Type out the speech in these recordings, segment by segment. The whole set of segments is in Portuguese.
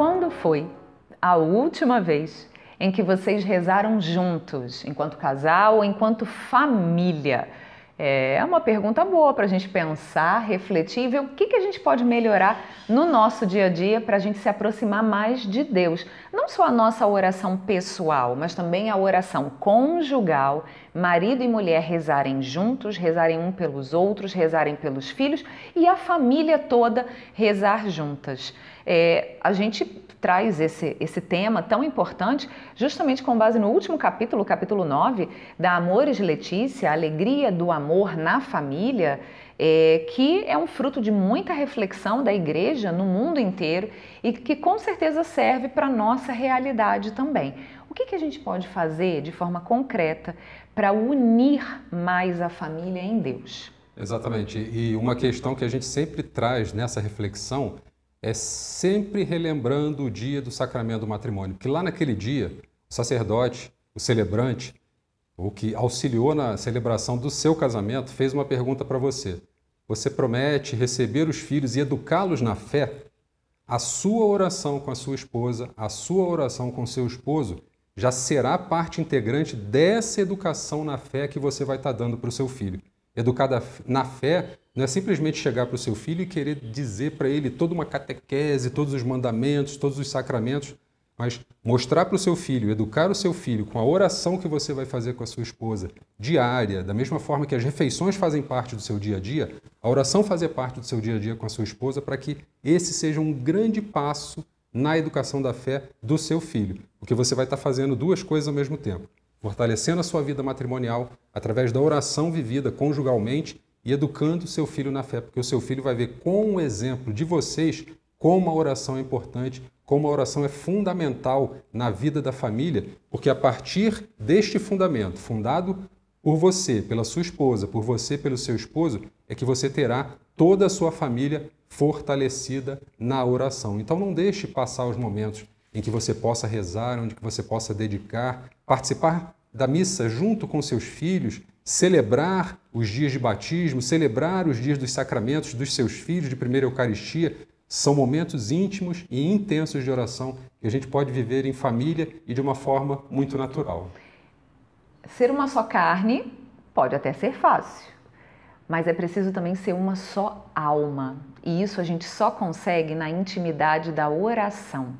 quando foi a última vez em que vocês rezaram juntos, enquanto casal ou enquanto família? É, é uma pergunta boa para a gente pensar, refletir e ver o que, que a gente pode melhorar no nosso dia a dia para a gente se aproximar mais de Deus. Não só a nossa oração pessoal, mas também a oração conjugal, marido e mulher rezarem juntos, rezarem um pelos outros, rezarem pelos filhos e a família toda rezar juntas é, a gente traz esse, esse tema tão importante justamente com base no último capítulo, capítulo 9, da Amores Letícia, a alegria do amor na família, é, que é um fruto de muita reflexão da igreja no mundo inteiro e que com certeza serve para a nossa realidade também. O que, que a gente pode fazer de forma concreta para unir mais a família em Deus? Exatamente. E uma questão que a gente sempre traz nessa reflexão é sempre relembrando o dia do sacramento do matrimônio, que lá naquele dia, o sacerdote, o celebrante, o que auxiliou na celebração do seu casamento, fez uma pergunta para você. Você promete receber os filhos e educá-los na fé? A sua oração com a sua esposa, a sua oração com seu esposo, já será parte integrante dessa educação na fé que você vai estar tá dando para o seu filho. Educada na fé não é simplesmente chegar para o seu filho e querer dizer para ele toda uma catequese, todos os mandamentos, todos os sacramentos, mas mostrar para o seu filho, educar o seu filho com a oração que você vai fazer com a sua esposa, diária, da mesma forma que as refeições fazem parte do seu dia a dia, a oração fazer parte do seu dia a dia com a sua esposa, para que esse seja um grande passo na educação da fé do seu filho, porque você vai estar fazendo duas coisas ao mesmo tempo fortalecendo a sua vida matrimonial através da oração vivida conjugalmente e educando seu filho na fé, porque o seu filho vai ver com o exemplo de vocês como a oração é importante, como a oração é fundamental na vida da família, porque a partir deste fundamento, fundado por você, pela sua esposa, por você, pelo seu esposo, é que você terá toda a sua família fortalecida na oração. Então não deixe passar os momentos em que você possa rezar, onde que você possa dedicar, participar da missa junto com seus filhos, celebrar os dias de batismo, celebrar os dias dos sacramentos dos seus filhos de primeira Eucaristia, são momentos íntimos e intensos de oração que a gente pode viver em família e de uma forma muito natural. Ser uma só carne pode até ser fácil, mas é preciso também ser uma só alma. E isso a gente só consegue na intimidade da oração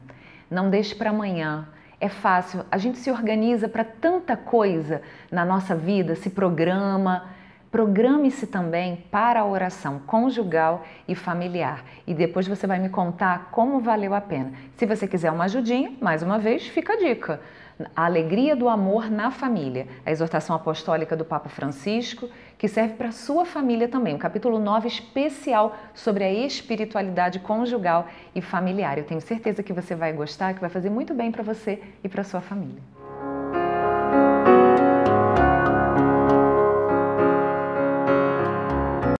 não deixe para amanhã. É fácil, a gente se organiza para tanta coisa na nossa vida, se programa, Programe-se também para a oração conjugal e familiar e depois você vai me contar como valeu a pena. Se você quiser uma ajudinha, mais uma vez, fica a dica. A Alegria do Amor na Família, a exortação apostólica do Papa Francisco, que serve para a sua família também, um capítulo 9 especial sobre a espiritualidade conjugal e familiar. Eu tenho certeza que você vai gostar, que vai fazer muito bem para você e para sua família.